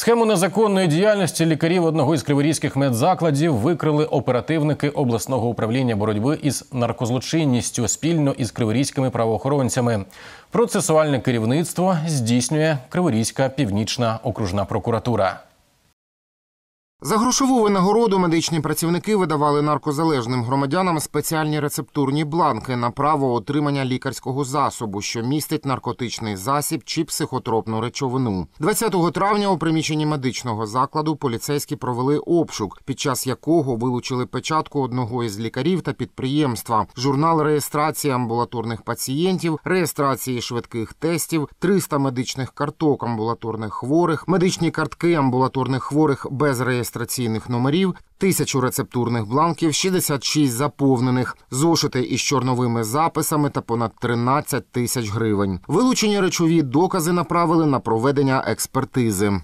Схему незаконної діяльності лікарів одного із криворізьких медзакладів викрили оперативники обласного управління боротьби із наркозлочинністю спільно із криворізькими правоохоронцями. Процесуальне керівництво здійснює Криворізька північна окружна прокуратура. За грошову винагороду медичні працівники видавали наркозалежним громадянам спеціальні рецептурні бланки на право отримання лікарського засобу, що містить наркотичний засіб чи психотропну речовину. 20 травня у приміщенні медичного закладу поліцейські провели обшук, під час якого вилучили печатку одного із лікарів та підприємства, журнал реєстрації амбулаторних пацієнтів, реєстрації швидких тестів, 300 медичних карток амбулаторних хворих, медичні картки амбулаторних хворих без реєстрації реєстраційних номерів, тисячу рецептурних бланків, 66 заповнених, зошити із чорновими записами та понад 13 тисяч гривень. Вилучені речові докази направили на проведення експертизи.